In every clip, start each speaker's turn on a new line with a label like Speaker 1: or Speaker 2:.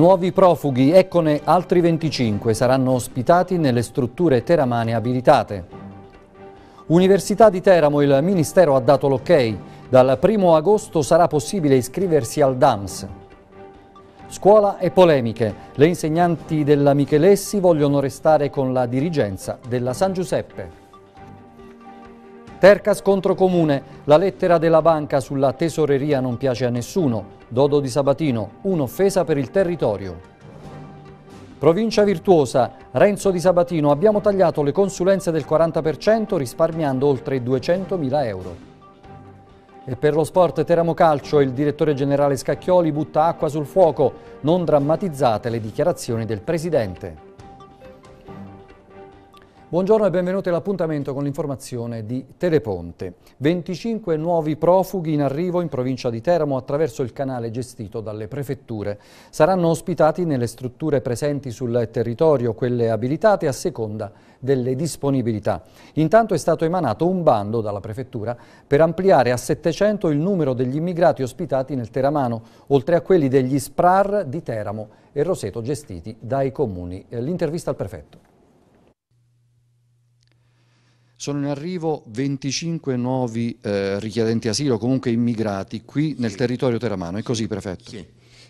Speaker 1: Nuovi profughi, eccone altri 25, saranno ospitati nelle strutture teramane abilitate. Università di Teramo, il Ministero ha dato l'ok. Dal 1 agosto sarà possibile iscriversi al DAMS. Scuola e polemiche. Le insegnanti della Michelessi vogliono restare con la dirigenza della San Giuseppe. Terca scontro comune, la lettera della banca sulla tesoreria non piace a nessuno. Dodo di Sabatino, un'offesa per il territorio. Provincia virtuosa, Renzo di Sabatino, abbiamo tagliato le consulenze del 40% risparmiando oltre 200.000 euro. E per lo sport Teramo Calcio il direttore generale Scacchioli butta acqua sul fuoco, non drammatizzate le dichiarazioni del presidente. Buongiorno e benvenuti all'appuntamento con l'informazione di Teleponte. 25 nuovi profughi in arrivo in provincia di Teramo attraverso il canale gestito dalle prefetture. Saranno ospitati nelle strutture presenti sul territorio, quelle abilitate a seconda delle disponibilità. Intanto è stato emanato un bando dalla prefettura per ampliare a 700 il numero degli immigrati ospitati nel Teramano, oltre a quelli degli SPRAR di Teramo e Roseto gestiti dai comuni. Eh, l'intervista al prefetto. Sono in arrivo 25 nuovi eh, richiedenti asilo, comunque immigrati, qui nel territorio teramano. È così, prefetto? Sì.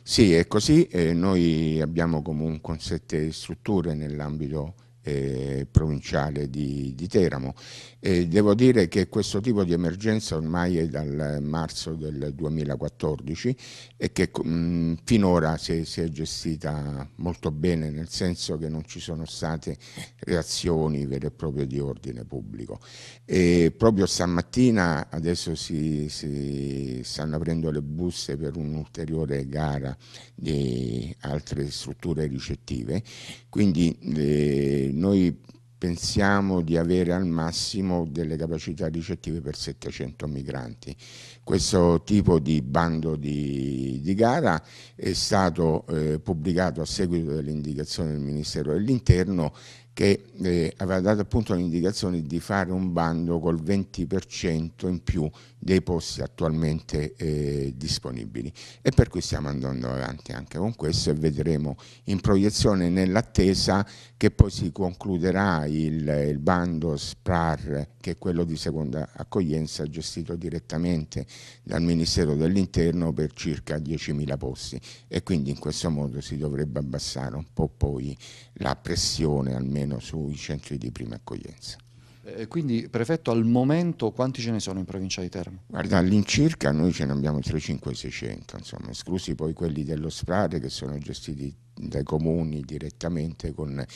Speaker 2: sì è così, eh, noi abbiamo comunque sette strutture nell'ambito eh, provinciale di, di Teramo. E devo dire che questo tipo di emergenza ormai è dal marzo del 2014 e che mh, finora si è, si è, gestita molto bene, nel senso che non ci sono state reazioni vere e proprie di ordine pubblico. E proprio stamattina adesso si, si stanno aprendo le buste per un'ulteriore gara di altre strutture ricettive, quindi eh, noi pensiamo di avere al massimo delle capacità ricettive per 700 migranti. Questo tipo di bando di, di gara è stato eh, pubblicato a seguito dell'indicazione del Ministero dell'Interno che eh, aveva dato appunto l'indicazione di fare un bando col 20% in più dei posti attualmente eh, disponibili e per cui stiamo andando avanti anche con questo e vedremo in proiezione nell'attesa che poi si concluderà il, il bando SPRAR che è quello di seconda accoglienza gestito direttamente dal Ministero dell'Interno per circa 10.000 posti e quindi in questo modo si dovrebbe abbassare un po' poi la pressione almeno sui centri di prima accoglienza.
Speaker 1: Eh, quindi, prefetto, al momento quanti ce ne sono in provincia di Teramo?
Speaker 2: Guarda, all'incirca noi ce ne abbiamo 3-5-600, insomma, esclusi poi quelli dello Sprade che sono gestiti dai comuni direttamente con il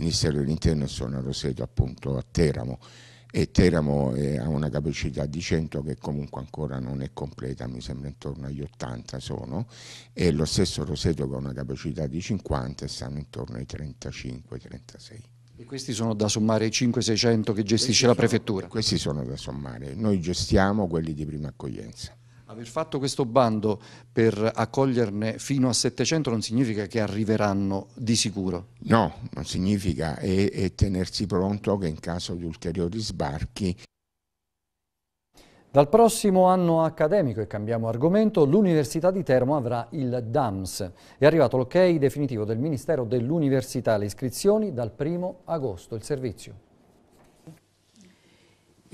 Speaker 2: Ministero dell'Interno e sono a Roseto appunto a Teramo e Teramo è, eh, ha una capacità di 100 che comunque ancora non è completa, mi sembra intorno agli 80 sono, e lo stesso Roseto che ha una capacità di 50 e stanno intorno ai 35-36. E questi sono da sommare i 5-600 che gestisce sono, la prefettura? questi sono da sommare, noi gestiamo quelli di prima accoglienza. Aver fatto
Speaker 1: questo bando per accoglierne fino a 700 non significa che arriveranno di
Speaker 2: sicuro? No, non significa e, e tenersi pronto che in caso di ulteriori sbarchi
Speaker 1: dal prossimo anno accademico, e cambiamo argomento, l'Università di Termo avrà il DAMS. È arrivato l'ok definitivo del Ministero dell'Università Le iscrizioni dal 1 agosto. Il servizio.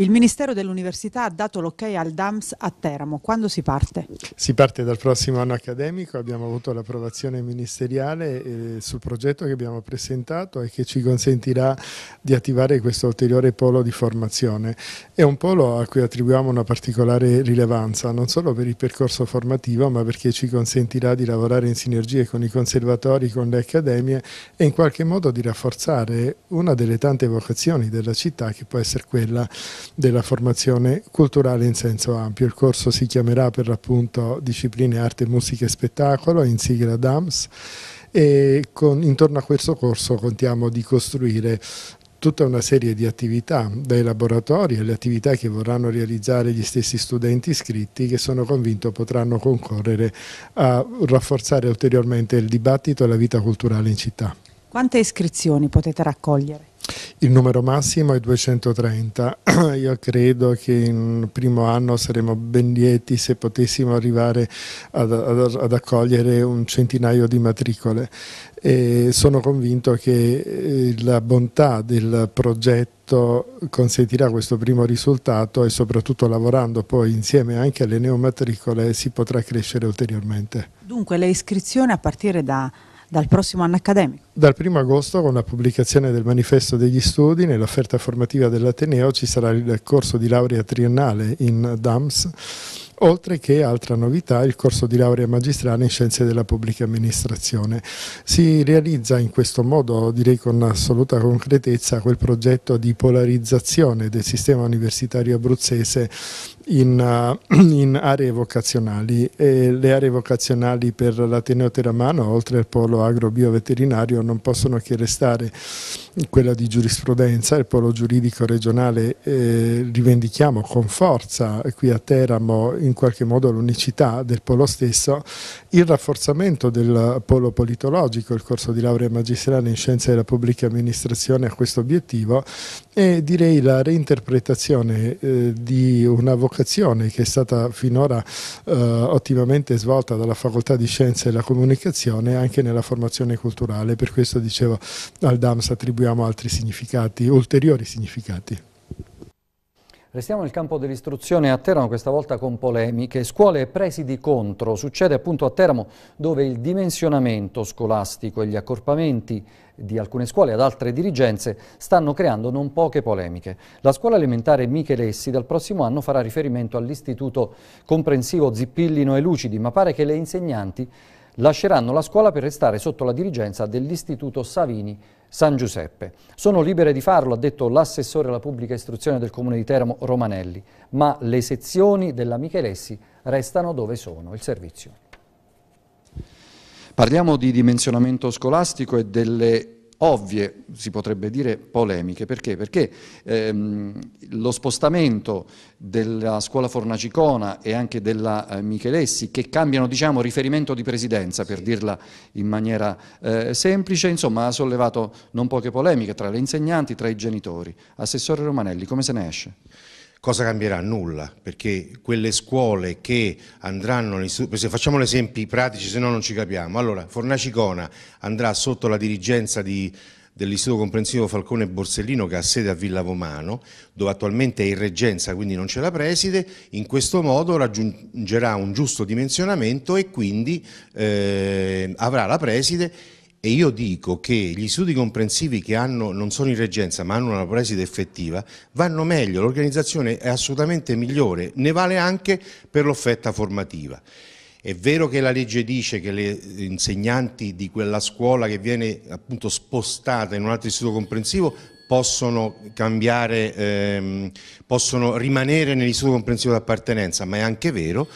Speaker 3: Il Ministero dell'Università ha dato l'ok al DAMS a Teramo. Quando si parte?
Speaker 4: Si parte dal prossimo anno accademico, abbiamo avuto l'approvazione ministeriale eh, sul progetto che abbiamo presentato e che ci consentirà di attivare questo ulteriore polo di formazione. È un polo a cui attribuiamo una particolare rilevanza, non solo per il percorso formativo, ma perché ci consentirà di lavorare in sinergie con i conservatori, con le accademie e in qualche modo di rafforzare una delle tante vocazioni della città che può essere quella della formazione culturale in senso ampio. Il corso si chiamerà per l'appunto Discipline Arte, Musica e Spettacolo in sigla DAMS e con, intorno a questo corso contiamo di costruire tutta una serie di attività, dai laboratori alle attività che vorranno realizzare gli stessi studenti iscritti che sono convinto potranno concorrere a rafforzare ulteriormente il dibattito e la vita culturale in città.
Speaker 3: Quante iscrizioni potete raccogliere?
Speaker 4: Il numero massimo è 230, io credo che in primo anno saremmo ben lieti se potessimo arrivare ad, ad, ad accogliere un centinaio di matricole. E sono convinto che eh, la bontà del progetto consentirà questo primo risultato e soprattutto lavorando poi insieme anche alle neomatricole si potrà crescere ulteriormente.
Speaker 3: Dunque le iscrizioni a partire da dal prossimo anno accademico.
Speaker 4: Dal 1 agosto con la pubblicazione del manifesto degli studi nell'offerta formativa dell'Ateneo ci sarà il corso di laurea triennale in DAMS oltre che altra novità il corso di laurea magistrale in scienze della pubblica amministrazione. Si realizza in questo modo, direi con assoluta concretezza, quel progetto di polarizzazione del sistema universitario abruzzese in, uh, in, aree vocazionali e le aree vocazionali per l'Ateneo Teramano, oltre al polo agro-bioveterinario, non possono che restare quella di giurisprudenza, il polo giuridico regionale eh, rivendichiamo con forza qui a Teramo in qualche modo l'unicità del polo stesso, il rafforzamento del polo politologico, il corso di laurea magistrale in scienze della pubblica amministrazione a questo obiettivo e direi la reinterpretazione eh, di una vocazione dell'educazione che è stata finora eh, ottimamente svolta dalla Facoltà di Scienze e la Comunicazione anche nella formazione culturale, per questo dicevo al DAMS attribuiamo altri significati, ulteriori significati.
Speaker 1: Restiamo nel campo dell'istruzione a Teramo, questa volta con polemiche. Scuole e presidi contro. Succede appunto a Teramo dove il dimensionamento scolastico e gli accorpamenti di alcune scuole ad altre dirigenze stanno creando non poche polemiche. La scuola elementare Michelessi dal prossimo anno farà riferimento all'istituto comprensivo Zippillino e Lucidi, ma pare che le insegnanti lasceranno la scuola per restare sotto la dirigenza dell'istituto Savini San Giuseppe. Sono libere di farlo, ha detto l'assessore alla pubblica istruzione del comune di Teramo Romanelli, ma le sezioni della Michelessi restano dove sono il servizio. Parliamo di dimensionamento scolastico e delle ovvie, si potrebbe dire polemiche, perché? Perché ehm, lo spostamento della scuola Fornacicona e anche della eh, Michelessi, che cambiano diciamo, riferimento di presidenza, per dirla in maniera eh, semplice, insomma ha sollevato non poche polemiche tra le insegnanti, tra i genitori. Assessore Romanelli, come se
Speaker 5: ne esce? cosa cambierà? Nulla, perché quelle scuole che andranno all'istituto, facciamo esempi pratici, se no non ci capiamo. Allora, Fornacicona andrà sotto la dirigenza di, dell'Istituto Comprensivo Falcone Borsellino che ha sede a Villa Vomano, dove attualmente è in reggenza, quindi non c'è la preside, in questo modo raggiungerà un giusto dimensionamento e quindi eh, avrà la preside e io dico che gli studi comprensivi che hanno, non sono in reggenza ma hanno una preside effettiva vanno meglio, l'organizzazione è assolutamente migliore, ne vale anche per l'offerta formativa. È vero che la legge dice che le insegnanti di quella scuola che viene appunto spostata in un altro istituto comprensivo possono cambiare, ehm, possono rimanere nell'istituto comprensivo d'appartenenza, ma è anche vero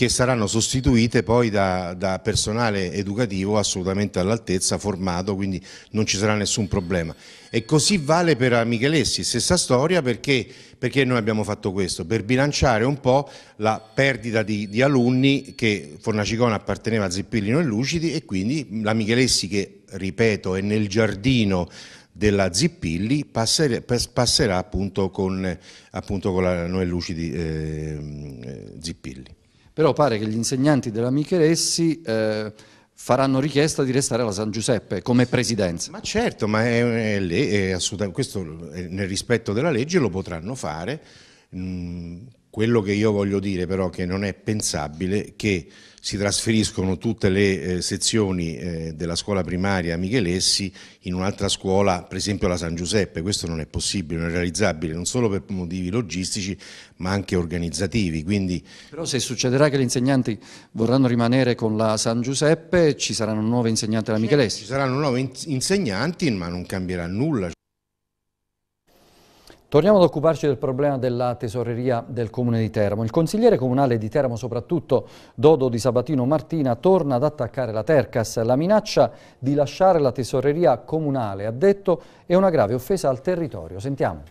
Speaker 5: che saranno sostituite poi da, da personale educativo assolutamente all'altezza, formato, quindi non ci sarà nessun problema. E così vale per Michelessi, stessa storia perché, perché noi abbiamo fatto questo, per bilanciare un po' la perdita di, di alunni che Fornacicona apparteneva a Zippellino e Lucidi e quindi la Michelessi che, ripeto, è nel giardino della Zippilli passerà, passerà appunto con, appunto con la Noè Lucidi ehm, eh, Zippilli però pare che gli
Speaker 1: insegnanti della Micheressi eh, faranno richiesta di restare alla San Giuseppe come
Speaker 5: presidenza. Ma certo, ma è, è, è questo è, eh, nel rispetto della legge lo potranno fare. Mm, quello che io voglio dire però che non è pensabile che si trasferiscono tutte le eh, sezioni eh, della scuola primaria Michelessi in un'altra scuola, per esempio la San Giuseppe, questo non è possibile, non è realizzabile, non solo per motivi logistici ma anche organizzativi. Quindi... Però se succederà che gli insegnanti
Speaker 1: vorranno rimanere con la San Giuseppe ci saranno nuove insegnanti alla Michelessi? Ci saranno nuove insegnanti ma non cambierà nulla. Torniamo ad occuparci del problema della tesoreria del Comune di Teramo. Il consigliere comunale di Teramo, soprattutto Dodo di Sabatino Martina, torna ad attaccare la Tercas. La minaccia di lasciare la tesoreria comunale, ha detto, è una grave offesa al territorio. Sentiamo.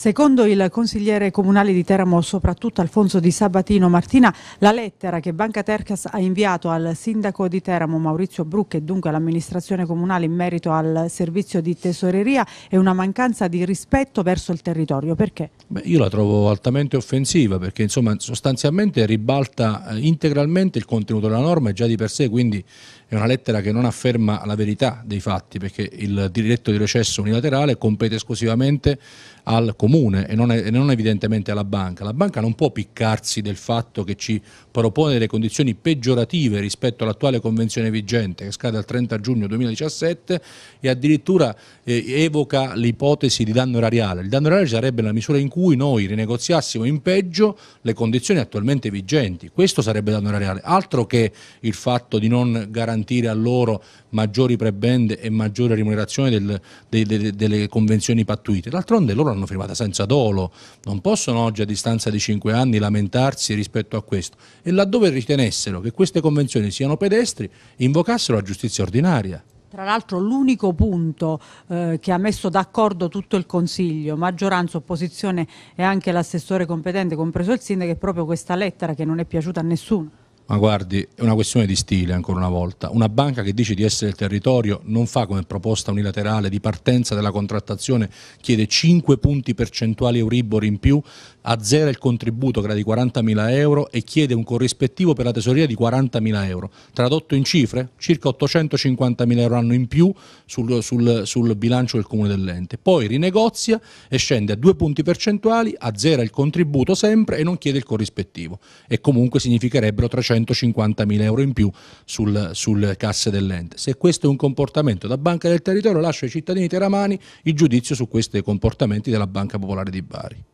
Speaker 3: Secondo il consigliere comunale di Teramo, soprattutto Alfonso Di Sabatino Martina, la lettera che Banca Tercas ha inviato al sindaco di Teramo Maurizio Brucchi e dunque all'amministrazione comunale in merito al servizio di tesoreria è una mancanza di rispetto verso il territorio. Perché?
Speaker 6: Beh, io la trovo altamente offensiva perché insomma, sostanzialmente ribalta eh, integralmente il contenuto della norma e già di per sé quindi è una lettera che non afferma la verità dei fatti perché il diritto di recesso unilaterale compete esclusivamente al comune e non, è, e non evidentemente alla banca. La banca non può piccarsi del fatto che ci propone delle condizioni peggiorative rispetto all'attuale convenzione vigente che scade al 30 giugno 2017 e addirittura eh, evoca l'ipotesi di danno erariale. Il danno erariale sarebbe la misura in cui noi rinegoziassimo in peggio le condizioni attualmente vigenti. Questo sarebbe danno erariale, altro che il fatto di non garantire garantire a loro maggiori prebende e maggiore remunerazione del, de, de, delle convenzioni pattuite. D'altronde loro hanno firmata senza dolo, non possono oggi a distanza di 5 anni lamentarsi rispetto a questo e laddove ritenessero che queste convenzioni siano pedestri invocassero la giustizia ordinaria.
Speaker 3: Tra l'altro l'unico punto eh, che ha messo d'accordo tutto il Consiglio, maggioranza, opposizione e anche l'assessore competente, compreso il sindaco, è proprio questa lettera che non è piaciuta a
Speaker 6: nessuno. Ma guardi, è una questione di stile ancora una volta. Una banca che dice di essere il territorio non fa come proposta unilaterale di partenza della contrattazione, chiede 5 punti percentuali Euribor in più, azzera il contributo che era di 40.000 euro e chiede un corrispettivo per la tesoria di 40.000 euro. Tradotto in cifre, circa 850.000 euro l'anno in più sul, sul, sul bilancio del comune dell'ente. Poi rinegozia e scende a 2 punti percentuali, azzera il contributo sempre e non chiede il corrispettivo. E comunque significherebbero 300 250.000 euro in più sul, sul casse dell'ente. Se questo è un comportamento da banca del territorio, lascio ai cittadini teramani il giudizio su questi comportamenti della Banca Popolare di Bari.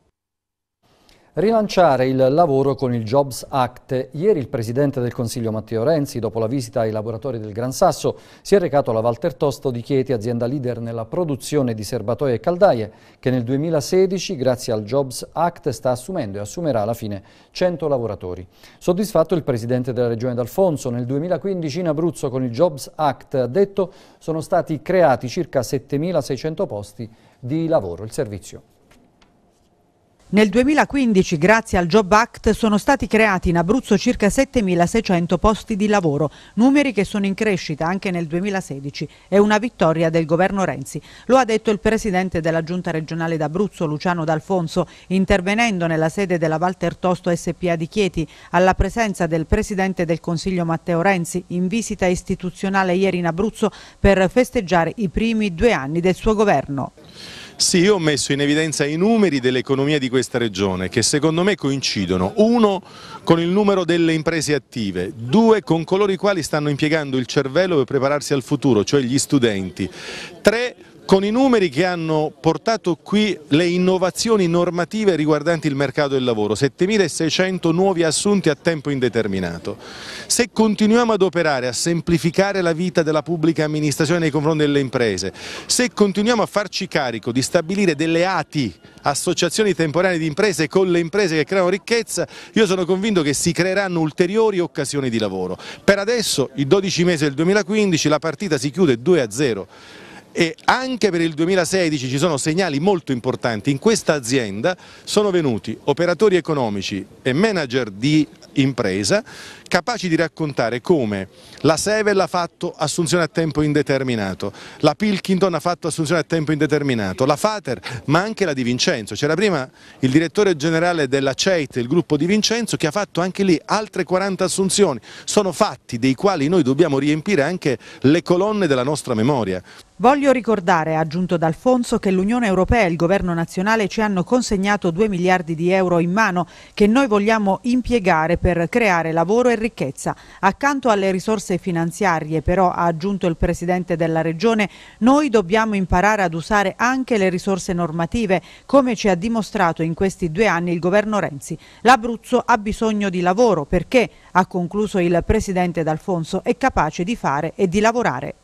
Speaker 1: Rilanciare il lavoro con il Jobs Act. Ieri il Presidente del Consiglio Matteo Renzi, dopo la visita ai laboratori del Gran Sasso, si è recato alla Walter Tosto di Chieti, azienda leader nella produzione di serbatoie e caldaie, che nel 2016, grazie al Jobs Act, sta assumendo e assumerà alla fine 100 lavoratori. Soddisfatto il Presidente della Regione D'Alfonso, nel 2015 in Abruzzo con il Jobs Act ha detto sono stati creati circa 7.600 posti di lavoro. Il servizio.
Speaker 3: Nel 2015, grazie al Job Act, sono stati creati in Abruzzo circa 7.600 posti di lavoro, numeri che sono in crescita anche nel 2016. È una vittoria del governo Renzi. Lo ha detto il presidente della Giunta regionale d'Abruzzo, Luciano D'Alfonso, intervenendo nella sede della Walter Tosto SPA di Chieti, alla presenza del presidente del Consiglio Matteo Renzi, in visita istituzionale ieri in Abruzzo per festeggiare i primi due anni del suo governo.
Speaker 7: Sì, io ho messo in evidenza i numeri dell'economia di questa regione che secondo me coincidono, uno con il numero delle imprese attive, due con coloro i quali stanno impiegando il cervello per prepararsi al futuro, cioè gli studenti, tre con i numeri che hanno portato qui le innovazioni normative riguardanti il mercato del lavoro, 7.600 nuovi assunti a tempo indeterminato. Se continuiamo ad operare, a semplificare la vita della pubblica amministrazione nei confronti delle imprese, se continuiamo a farci carico di stabilire delle ATI, associazioni temporanee di imprese con le imprese che creano ricchezza, io sono convinto che si creeranno ulteriori occasioni di lavoro. Per adesso, i 12 mesi del 2015, la partita si chiude 2 a 0 e anche per il 2016 ci sono segnali molto importanti. In questa azienda sono venuti operatori economici e manager di impresa, capaci di raccontare come la Sevel ha fatto assunzione a tempo indeterminato, la Pilkington ha fatto assunzione a tempo indeterminato, la Fater, ma anche la Di Vincenzo. C'era prima il direttore generale della CEIT, il gruppo Di Vincenzo, che ha fatto anche lì altre 40 assunzioni. Sono fatti dei quali noi dobbiamo riempire anche le colonne della nostra memoria.
Speaker 3: Voglio ricordare, ha aggiunto D'Alfonso, che l'Unione Europea e il Governo nazionale ci hanno consegnato 2 miliardi di euro in mano che noi vogliamo impiegare per per creare lavoro e ricchezza. Accanto alle risorse finanziarie, però, ha aggiunto il Presidente della Regione, noi dobbiamo imparare ad usare anche le risorse normative, come ci ha dimostrato in questi due anni il governo Renzi. L'Abruzzo ha bisogno di lavoro perché, ha concluso il Presidente D'Alfonso, è capace di fare e di lavorare.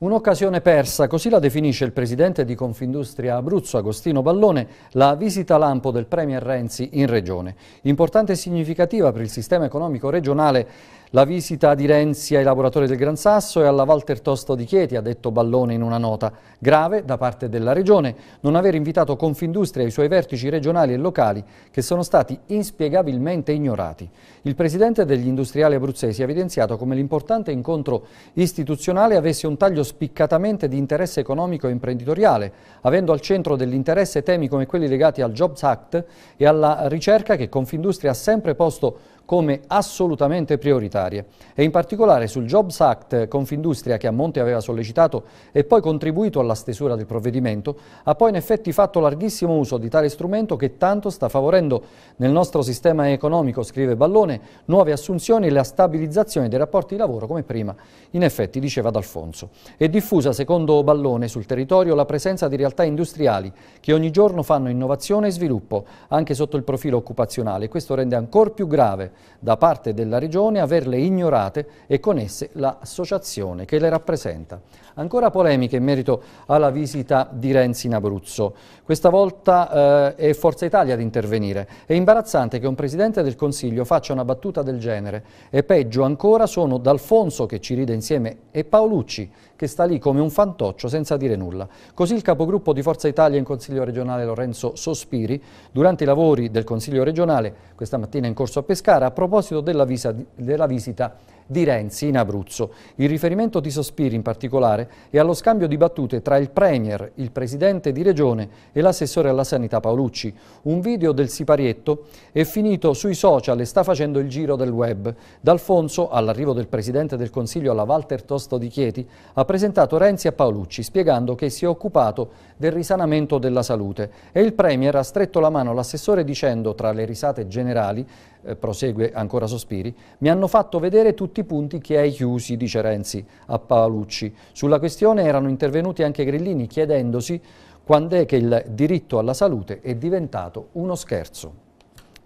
Speaker 1: Un'occasione persa, così la definisce il presidente di Confindustria Abruzzo, Agostino Ballone, la visita lampo del Premier Renzi in Regione. Importante e significativa per il sistema economico regionale la visita di Renzi ai laboratori del Gran Sasso e alla Walter Tosto di Chieti, ha detto Ballone in una nota. Grave da parte della Regione non aver invitato Confindustria ai suoi vertici regionali e locali che sono stati inspiegabilmente ignorati. Il presidente degli industriali abruzzesi ha evidenziato come l'importante incontro istituzionale avesse un taglio spiccatamente di interesse economico e imprenditoriale, avendo al centro dell'interesse temi come quelli legati al Jobs Act e alla ricerca che Confindustria ha sempre posto come assolutamente prioritarie e in particolare sul Jobs Act Confindustria che a Monte aveva sollecitato e poi contribuito alla stesura del provvedimento ha poi in effetti fatto larghissimo uso di tale strumento che tanto sta favorendo nel nostro sistema economico, scrive Ballone, nuove assunzioni e la stabilizzazione dei rapporti di lavoro come prima in effetti diceva D'Alfonso. È diffusa secondo Ballone sul territorio la presenza di realtà industriali che ogni giorno fanno innovazione e sviluppo anche sotto il profilo occupazionale questo rende ancora più grave da parte della Regione averle ignorate e con esse l'associazione che le rappresenta. Ancora polemiche in merito alla visita di Renzi in Abruzzo. Questa volta eh, è Forza Italia ad intervenire. È imbarazzante che un Presidente del Consiglio faccia una battuta del genere e peggio ancora sono D'Alfonso che ci ride insieme e Paolucci che sta lì come un fantoccio senza dire nulla. Così il capogruppo di Forza Italia in Consiglio regionale Lorenzo Sospiri, durante i lavori del Consiglio regionale, questa mattina in corso a Pescara, a proposito della, visa, della visita di Renzi in Abruzzo. Il riferimento di Sospiri in particolare è allo scambio di battute tra il Premier, il Presidente di Regione e l'assessore alla Sanità Paolucci. Un video del siparietto è finito sui social e sta facendo il giro del web. D'Alfonso, all'arrivo del Presidente del Consiglio alla Walter Tosto di Chieti, ha presentato Renzi a Paolucci spiegando che si è occupato del risanamento della salute e il Premier ha stretto la mano all'assessore dicendo, tra le risate generali, eh, prosegue ancora Sospiri, mi hanno fatto vedere tutti i punti che hai chiusi, dice Renzi a Paolucci. Sulla questione erano intervenuti anche Grillini chiedendosi quando è che il diritto alla salute è diventato uno scherzo.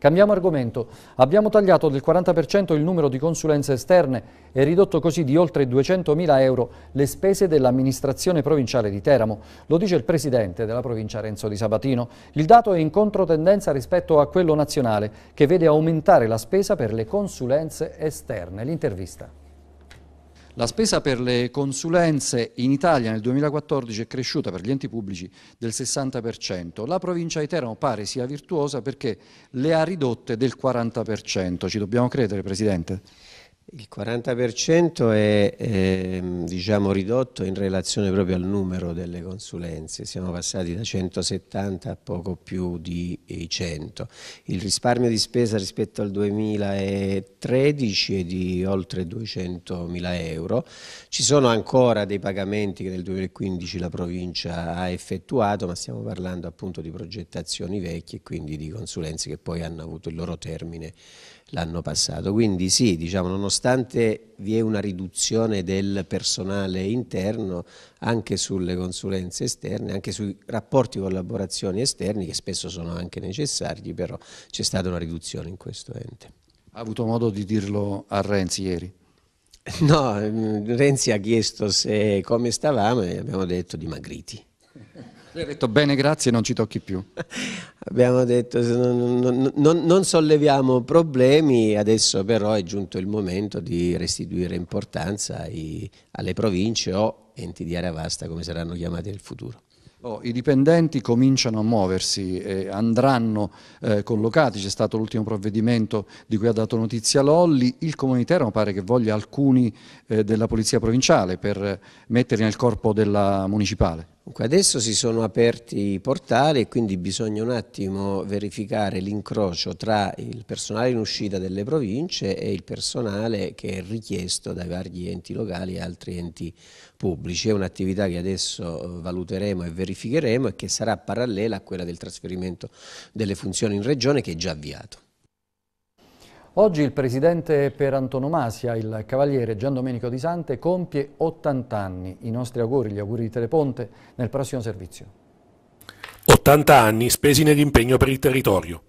Speaker 1: Cambiamo argomento. Abbiamo tagliato del 40% il numero di consulenze esterne e ridotto così di oltre 200.000 euro le spese dell'amministrazione provinciale di Teramo. Lo dice il presidente della provincia Renzo Di Sabatino. Il dato è in controtendenza rispetto a quello nazionale che vede aumentare la spesa per le consulenze esterne. L'intervista. La spesa per le consulenze in Italia nel 2014 è cresciuta per gli enti pubblici del 60%, la provincia di Teramo pare sia virtuosa perché le ha ridotte del 40%, ci dobbiamo credere Presidente? Il
Speaker 8: 40% è ehm, diciamo, ridotto in relazione proprio al numero delle consulenze, siamo passati da 170 a poco più di 100. Eh, il risparmio di spesa rispetto al 2013 è di oltre 200 mila euro. Ci sono ancora dei pagamenti che nel 2015 la provincia ha effettuato, ma stiamo parlando appunto di progettazioni vecchie e quindi di consulenze che poi hanno avuto il loro termine l'anno passato. Quindi sì, diciamo, nonostante vi è una riduzione del personale interno, anche sulle consulenze esterne, anche sui rapporti e collaborazioni esterni, che spesso sono anche necessari, però c'è stata una riduzione in questo ente. Ha avuto modo di dirlo a Renzi ieri? No, Renzi ha chiesto se, come stavamo e abbiamo detto dimagriti.
Speaker 1: Lui ha detto bene grazie non ci tocchi più.
Speaker 8: Abbiamo detto non, non, non, non, solleviamo problemi, adesso però è giunto il momento di restituire importanza ai, alle province o enti di area vasta come saranno chiamati nel futuro.
Speaker 1: Oh, I dipendenti cominciano a muoversi, eh, andranno eh, collocati, c'è stato l'ultimo provvedimento di cui ha dato notizia Lolli, il comunitario pare che voglia alcuni eh, della Polizia Provinciale per metterli nel corpo della Municipale adesso si sono aperti i portali
Speaker 8: e quindi bisogna un attimo verificare l'incrocio tra il personale in uscita delle province e il personale che è richiesto dai vari enti locali e altri enti pubblici. È un'attività che adesso eh, valuteremo e verificheremo e che sarà parallela a quella del trasferimento delle funzioni in regione che è già avviato.
Speaker 1: Oggi il presidente per antonomasia, il cavaliere Gian Domenico Di Sante, compie 80 anni. I nostri auguri, gli auguri di Teleponte, nel prossimo servizio.
Speaker 9: 80 anni spesi nell'impegno per il territorio,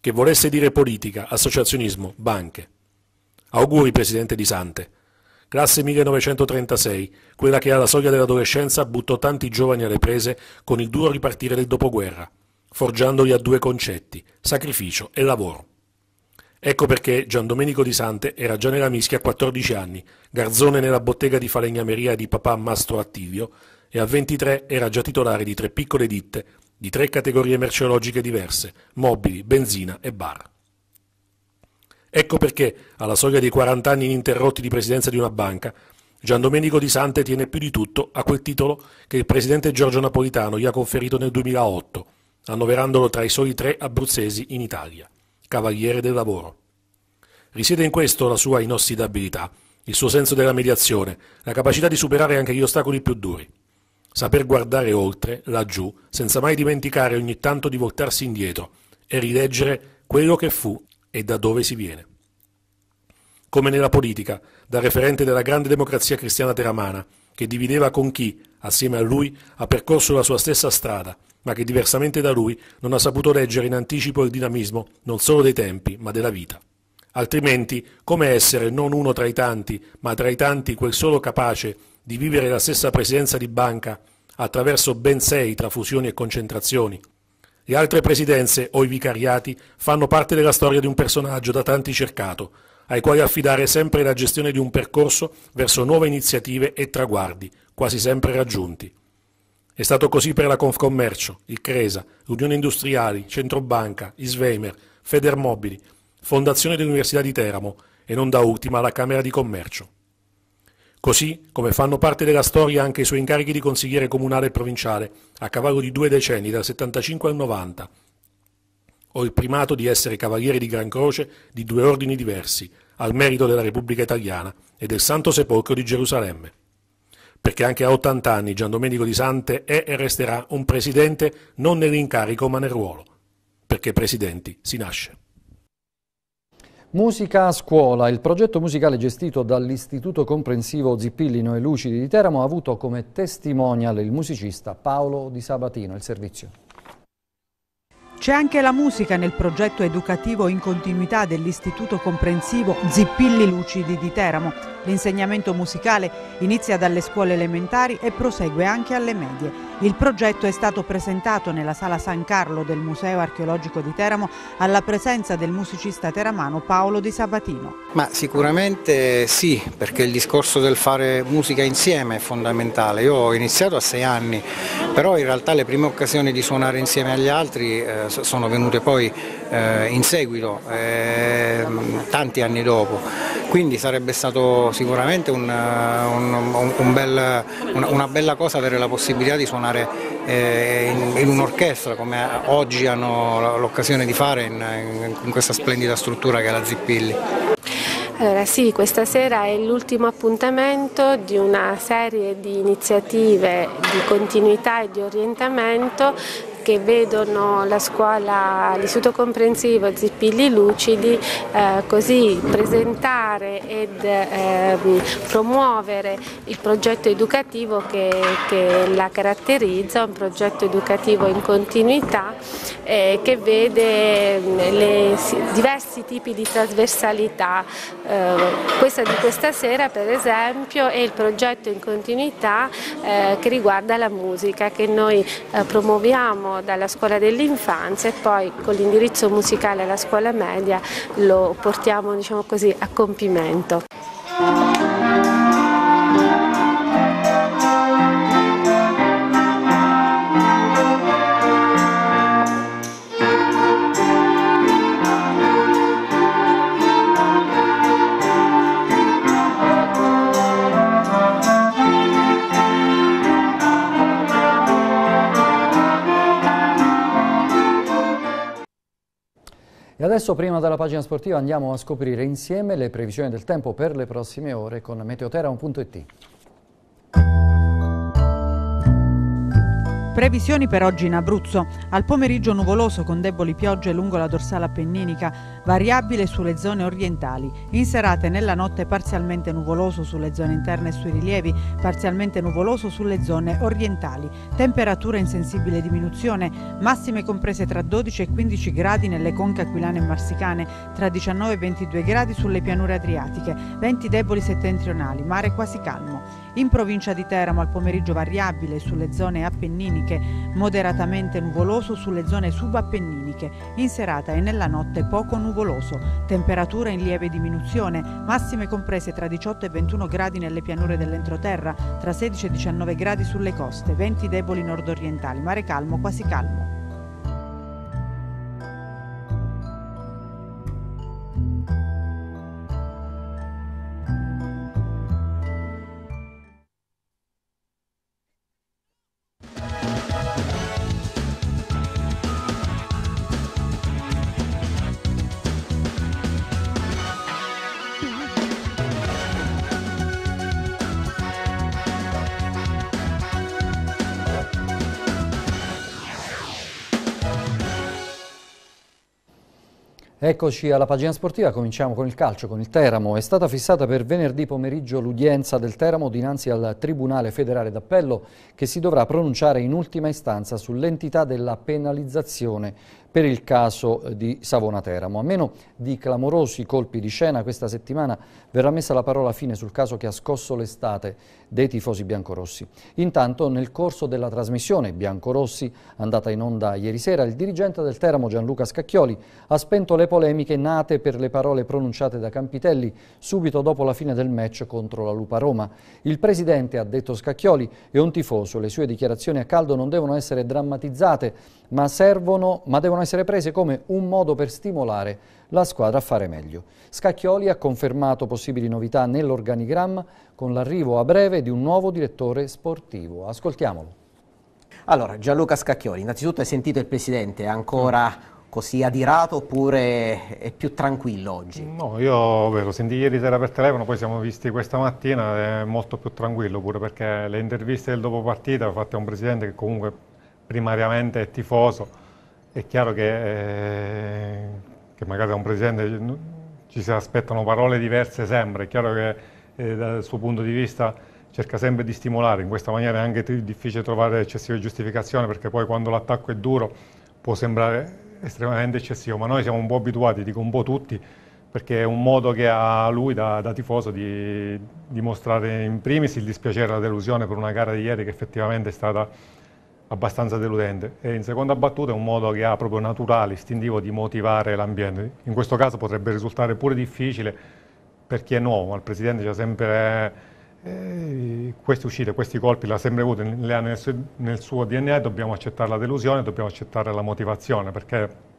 Speaker 9: che volesse dire politica, associazionismo, banche. Auguri presidente Di Sante. Classe 1936, quella che alla soglia dell'adolescenza buttò tanti giovani alle prese con il duro ripartire del dopoguerra, forgiandoli a due concetti, sacrificio e lavoro. Ecco perché Gian Domenico Di Sante era già nella mischia a 14 anni, garzone nella bottega di falegnameria di papà Mastro Attivio, e a 23 era già titolare di tre piccole ditte, di tre categorie merceologiche diverse, mobili, benzina e bar. Ecco perché, alla soglia dei 40 anni ininterrotti di presidenza di una banca, Gian Domenico Di Sante tiene più di tutto a quel titolo che il presidente Giorgio Napolitano gli ha conferito nel 2008, annoverandolo tra i soli tre abruzzesi in Italia cavaliere del lavoro. Risiede in questo la sua inossidabilità, il suo senso della mediazione, la capacità di superare anche gli ostacoli più duri. Saper guardare oltre, laggiù, senza mai dimenticare ogni tanto di voltarsi indietro e rileggere quello che fu e da dove si viene. Come nella politica, da referente della grande democrazia cristiana teramana, che divideva con chi, assieme a lui, ha percorso la sua stessa strada, ma che diversamente da lui non ha saputo leggere in anticipo il dinamismo non solo dei tempi, ma della vita. Altrimenti, come essere non uno tra i tanti, ma tra i tanti quel solo capace di vivere la stessa presidenza di banca attraverso ben sei tra fusioni e concentrazioni? Le altre presidenze o i vicariati fanno parte della storia di un personaggio da tanti cercato, ai quali affidare sempre la gestione di un percorso verso nuove iniziative e traguardi, quasi sempre raggiunti. È stato così per la Confcommercio, il Cresa, l'Unione Industriali, Centrobanca, Isvemer, Federmobili, Fondazione dell'Università di Teramo e non da ultima la Camera di Commercio. Così come fanno parte della storia anche i suoi incarichi di consigliere comunale e provinciale, a cavallo di due decenni, dal 75 al 90. Ho il primato di essere cavaliere di Gran Croce di due ordini diversi, al merito della Repubblica Italiana e del Santo Sepolcro di Gerusalemme perché anche a 80 anni Gian Domenico Di Sante è e resterà un presidente non nell'incarico ma nel ruolo, perché presidenti si nasce. Musica
Speaker 1: a scuola. Il progetto musicale gestito dall'Istituto Comprensivo Zippillino e Lucidi di Teramo ha avuto come testimonial il musicista Paolo Di Sabatino. Il servizio.
Speaker 3: C'è anche la musica nel progetto educativo in continuità dell'Istituto Comprensivo Zippilli Lucidi di Teramo L'insegnamento musicale inizia dalle scuole elementari e prosegue anche alle medie. Il progetto è stato presentato nella sala San Carlo del Museo Archeologico di Teramo alla presenza del musicista teramano Paolo Di Sabatino.
Speaker 8: Ma sicuramente sì, perché il discorso del fare musica insieme è fondamentale. Io ho iniziato a sei anni, però in realtà le prime occasioni di suonare insieme agli altri eh, sono venute poi eh, in seguito, eh, tanti anni dopo. Quindi sarebbe stato sicuramente eh, un, un, un bel, una, una, bella cosa avere la possibilità di suonare eh, in, in un'orchestra come oggi hanno l'occasione di fare in, in questa splendida struttura che è la Zippilli.
Speaker 3: Allora sì, questa sera è l'ultimo appuntamento di una serie di iniziative di continuità e di orientamento che vedono la scuola, l'istituto comprensivo Zippilli Lucidi eh, così presentare ed eh, promuovere il progetto educativo che, che, la caratterizza, un progetto educativo in continuità eh, che vede ehm, le, diversi tipi di trasversalità. Eh, questa di questa sera per esempio è il progetto in continuità eh, che riguarda la musica che noi eh, promuoviamo dalla scuola dell'infanzia e poi con l'indirizzo musicale alla scuola media lo portiamo diciamo così, a compimento.
Speaker 1: Adesso prima della pagina sportiva andiamo a scoprire insieme le previsioni del tempo per le prossime ore con meteotera.it.
Speaker 3: Previsioni per oggi in Abruzzo. Al pomeriggio nuvoloso con deboli piogge lungo la dorsale appenninica, variabile sulle zone orientali. In serata nella notte parzialmente nuvoloso sulle zone interne e sui rilievi, parzialmente nuvoloso sulle zone orientali. Temperatura in sensibile diminuzione, massime comprese tra 12 e 15 gradi nelle conche aquilane e marsicane, tra 19 e 22 gradi sulle pianure adriatiche, venti deboli settentrionali, mare quasi calmo. In provincia di Teramo al pomeriggio variabile sulle zone appenniniche, moderatamente nuvoloso sulle zone subappenniniche, in serata e nella notte poco nuvoloso, temperature in lieve diminuzione, massime comprese tra 18 e 21 gradi nelle pianure dell'entroterra, tra 16 e 19 gradi sulle coste, venti deboli nordorientali, mare calmo, quasi calmo.
Speaker 1: Eccoci alla pagina sportiva, cominciamo con il calcio, con il Teramo. È stata fissata per venerdì pomeriggio l'udienza del Teramo dinanzi al Tribunale federale d'appello che si dovrà pronunciare in ultima istanza sull'entità della penalizzazione per il caso eh, di Savona Teramo. A meno di clamorosi colpi di scena, questa settimana verrà messa la parola fine sul caso che ha scosso l'estate dei tifosi biancorossi. Intanto, nel corso della trasmissione Biancorossi, andata in onda ieri sera, il dirigente del Teramo Gianluca Scacchioli ha spento le polemiche nate per le parole pronunciate da Campitelli subito dopo la fine del match contro la Lupa Roma. Il presidente, ha detto Scacchioli, è un tifoso, le sue dichiarazioni a caldo non devono essere drammatizzate, ma, servono, ma devono essere essere prese come un modo per stimolare la squadra a fare meglio. Scacchioli ha confermato possibili novità nell'organigramma con l'arrivo a breve di un nuovo direttore sportivo. Ascoltiamolo. Allora, Gianluca Scacchioli, innanzitutto hai sentito il Presidente,
Speaker 8: ancora così adirato oppure è più tranquillo oggi?
Speaker 10: No, io beh, lo senti ieri sera per telefono, poi siamo visti questa mattina, è molto più tranquillo pure perché le interviste del dopo partita fatte a un presidente che comunque primariamente è tifoso, è chiaro che, eh, che magari da un presidente ci si aspettano parole diverse sempre, è chiaro che eh, dal suo punto di vista cerca sempre di stimolare, in questa maniera è anche difficile trovare eccessive giustificazioni perché poi quando l'attacco è duro può sembrare estremamente eccessivo, ma noi siamo un po' abituati, dico un po' tutti, perché è un modo che ha lui da, da tifoso di dimostrare in primis il dispiacere e la delusione per una gara di ieri che effettivamente è stata abbastanza deludente e in seconda battuta è un modo che ha proprio naturale, istintivo di motivare l'ambiente. In questo caso potrebbe risultare pure difficile per chi è nuovo, ma il Presidente ha sempre eh, queste uscite, questi colpi, l'ha sempre avuto, le nel, nel suo DNA, dobbiamo accettare la delusione, dobbiamo accettare la motivazione perché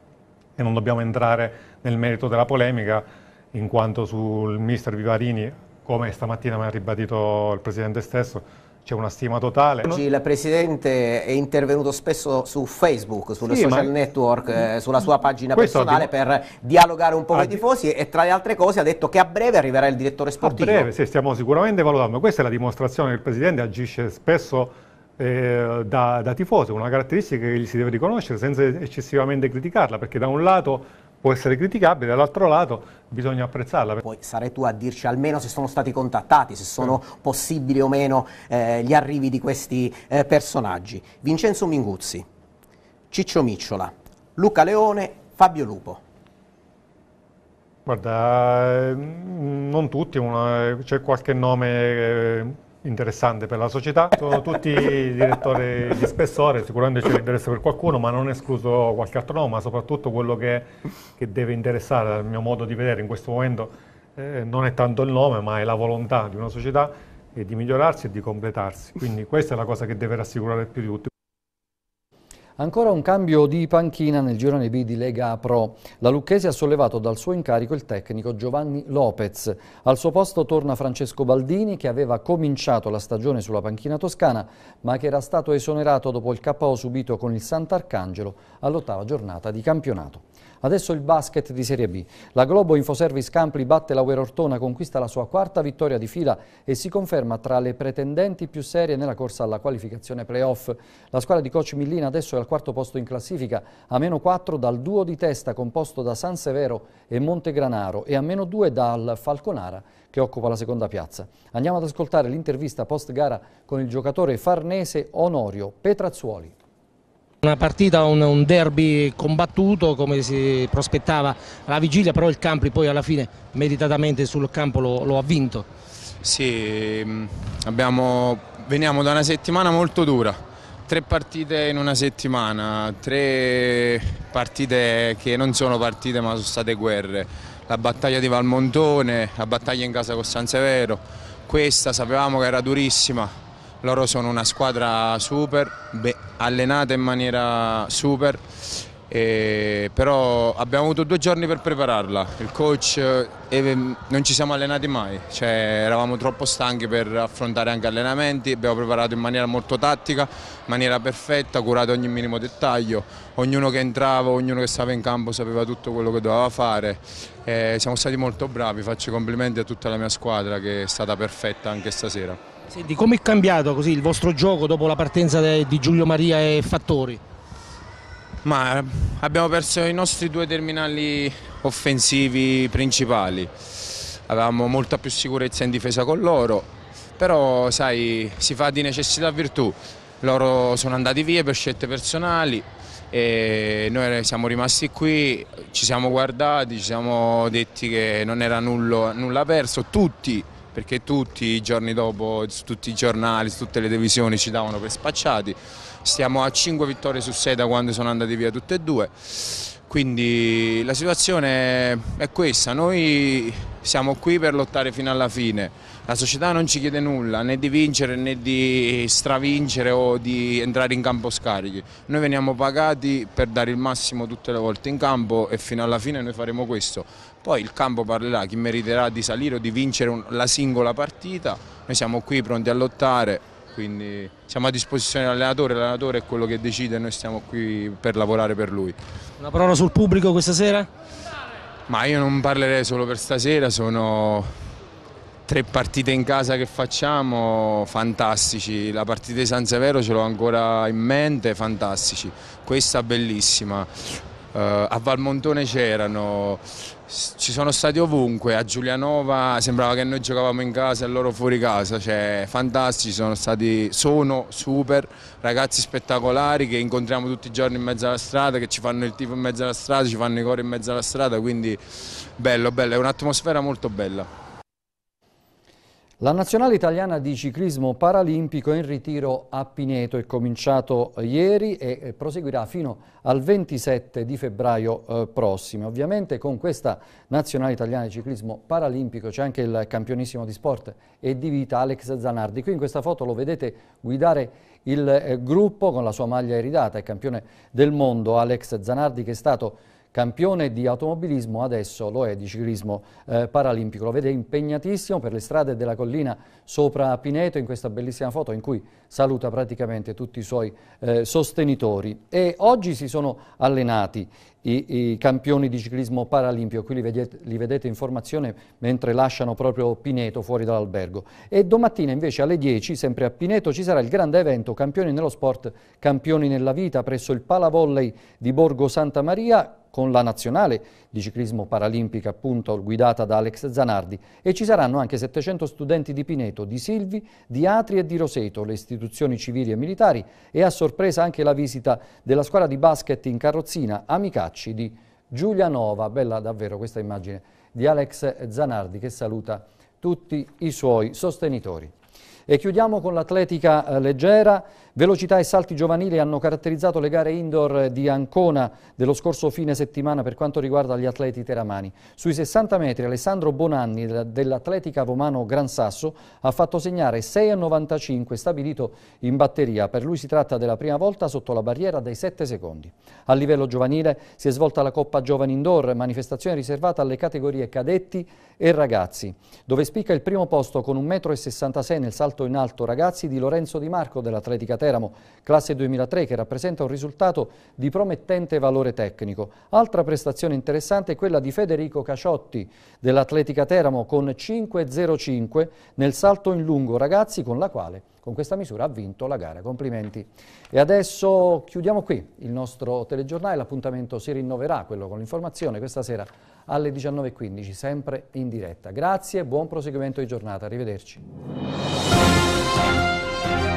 Speaker 10: e non dobbiamo entrare nel merito della polemica in quanto sul mister Vivarini, come stamattina mi ha ribadito il Presidente stesso, c'è una stima totale. Oggi
Speaker 8: la Presidente è intervenuto spesso su Facebook, sulle sì, social ma... network, eh, sulla sua pagina Questo personale per dialogare un po' con i ah, tifosi e tra le altre cose ha detto che a breve arriverà il direttore sportivo. A breve, sì,
Speaker 10: stiamo sicuramente valutando. Questa è la dimostrazione che il Presidente agisce spesso eh, da, da tifoso, una caratteristica che gli si deve riconoscere senza eccessivamente criticarla, perché da un lato può essere criticabile, dall'altro lato bisogna apprezzarla. Poi sarai tu a dirci almeno se sono stati contattati, se sono sì. Mm. possibili o meno eh,
Speaker 8: gli arrivi di questi eh, personaggi. Vincenzo Minguzzi, Ciccio Micciola, Luca Leone, Fabio Lupo.
Speaker 10: Guarda, eh, non tutti, eh, c'è qualche nome eh, interessante per la società. Sono tutti direttori di spessore, sicuramente c'è interesse per qualcuno, ma non escluso qualche altro nome, ma soprattutto quello che, che deve interessare, al mio modo di vedere in questo momento, eh, non è tanto il nome, ma è la volontà di una società di migliorarsi e di completarsi. Quindi questa è la cosa che deve rassicurare più di tutti. Ancora un
Speaker 1: cambio di panchina nel girone B di Lega Pro. La Lucchese ha sollevato dal suo incarico il tecnico Giovanni Lopez. Al suo posto torna Francesco Baldini che aveva cominciato la stagione sulla panchina toscana ma che era stato esonerato dopo il KO subito con il Sant'Arcangelo all'ottava giornata di campionato. Adesso il basket di Serie B. La Globo Infoservice Campli batte la Uerortona, conquista la sua quarta vittoria di fila e si conferma tra le pretendenti più serie nella corsa alla qualificazione playoff. La squadra di coach Millina adesso è al quarto posto in classifica, a meno 4 dal duo di testa composto da San Severo e Montegranaro e a meno 2 dal Falconara che occupa la seconda piazza. Andiamo ad ascoltare l'intervista post gara con il giocatore farnese Onorio Petrazzuoli.
Speaker 6: Una partita, un, un, derby combattuto come si prospettava alla vigilia, però il Campri poi alla fine meritatamente sul campo lo, lo ha vinto.
Speaker 11: Sì, mm, abbiamo, veniamo da una settimana molto dura, tre partite in una settimana, tre partite che non sono partite ma sono state guerre, la battaglia di Valmontone, la battaglia in casa con San Severo, questa sapevamo che era durissima, loro sono una squadra super, beh, allenata in maniera super, e, però abbiamo avuto due giorni per prepararla, il coach eh, non ci siamo allenati mai, cioè, eravamo troppo stanchi per affrontare anche allenamenti, abbiamo preparato in maniera molto tattica, in maniera perfetta, curato ogni minimo dettaglio, ognuno che entrava, ognuno che stava in campo sapeva tutto quello che doveva fare, e eh, siamo stati molto bravi, faccio i complimenti a tutta la mia squadra che è stata perfetta anche stasera.
Speaker 6: Senti, come è cambiato così il vostro gioco dopo la partenza di Giulio Maria e Fattori?
Speaker 11: Ma eh, abbiamo perso i nostri due terminali offensivi principali, avevamo molta più sicurezza in difesa con loro, però sai si fa di necessità virtù, loro sono andati via per scelte personali e noi siamo rimasti qui, ci siamo guardati, ci siamo detti che non era nullo, nulla perso, tutti perché tutti i giorni dopo, tutti i giornali, tutte le divisioni ci davano per spacciati. Stiamo a 5 vittorie su 6 da quando sono andati via tutte e due. Quindi la situazione è questa, noi siamo qui per lottare fino alla fine. La società non ci chiede nulla, né di vincere né di stravincere o di entrare in campo scarichi. Noi veniamo pagati per dare il massimo tutte le volte in campo e fino alla fine noi faremo questo. Poi il campo parlerà chi meriterà di salire o di vincere un, la singola partita. Noi siamo qui pronti a lottare, quindi siamo a disposizione dell'allenatore, l'allenatore è quello che decide e noi stiamo qui per lavorare per lui.
Speaker 6: Una parola sul pubblico questa sera?
Speaker 11: Ma io non parlerei solo per stasera, sono tre partite in casa che facciamo fantastici, la partita di San Severo ce l'ho ancora in mente, fantastici, questa bellissima. Eh, a Valmontone c'erano, ci sono stati ovunque, a Giulianova sembrava che noi giocavamo in casa e loro fuori casa, cioè fantastici, sono stati, sono super, ragazzi spettacolari che incontriamo tutti i giorni in mezzo alla strada, che ci fanno il tifo in mezzo alla strada, ci fanno i cori in mezzo alla strada, quindi bello, bello, è un'atmosfera molto bella.
Speaker 1: La nazionale italiana di ciclismo paralimpico è in ritiro a Pineto, è cominciato ieri e eh, proseguirà fino al 27 di febbraio eh, prossimo. Ovviamente con questa nazionale italiana di ciclismo paralimpico c'è anche il campionissimo di sport e di vita Alex Zanardi. Qui in questa foto lo vedete guidare il eh, gruppo con la sua maglia iridata, è campione del mondo Alex Zanardi che è stato campione di automobilismo, adesso lo è di ciclismo eh, paralimpico. Lo vede impegnatissimo per le strade della collina sopra Pineto in questa bellissima foto in cui saluta praticamente tutti i suoi eh, sostenitori. E oggi si sono allenati i, i, campioni di ciclismo paralimpico, qui li vedete, li vedete in formazione mentre lasciano proprio Pineto fuori dall'albergo. E domattina invece alle 10, sempre a Pineto, ci sarà il grande evento Campioni nello sport, campioni nella vita presso il Palavolley di Borgo Santa Maria con la nazionale di ciclismo paralimpica appunto guidata da Alex Zanardi e ci saranno anche 700 studenti di Pineto, di Silvi, di Atri e di Roseto, le istituzioni civili e militari e a sorpresa anche la visita della squadra di basket in carrozzina Amicacci di Giulianova, bella davvero questa immagine di Alex Zanardi che saluta tutti i suoi sostenitori. E chiudiamo con l'atletica eh, leggera Velocità e salti giovanili hanno caratterizzato le gare indoor di Ancona dello scorso fine settimana per quanto riguarda gli atleti teramani. Sui 60 metri Alessandro Bonanni dell'Atletica Romano Gran Sasso ha fatto segnare 6,95 stabilito in batteria. Per lui si tratta della prima volta sotto la barriera dei 7 secondi. A livello giovanile si è svolta la Coppa Giovani Indoor, manifestazione riservata alle categorie cadetti e ragazzi, dove spicca il primo posto con 1,66 m nel salto in alto ragazzi di Lorenzo Di Marco dell'Atletica Teramani Teramo, classe 2003, che rappresenta un risultato di promettente valore tecnico. Altra prestazione interessante è quella di Federico Caciotti dell'Atletica Teramo con 5.05 nel salto in lungo ragazzi con la quale con questa misura ha vinto la gara. Complimenti. E adesso chiudiamo qui il nostro telegiornale, l'appuntamento si rinnoverà, quello con l'informazione, questa sera alle 19.15, sempre in diretta. Grazie, buon proseguimento di giornata, arrivederci.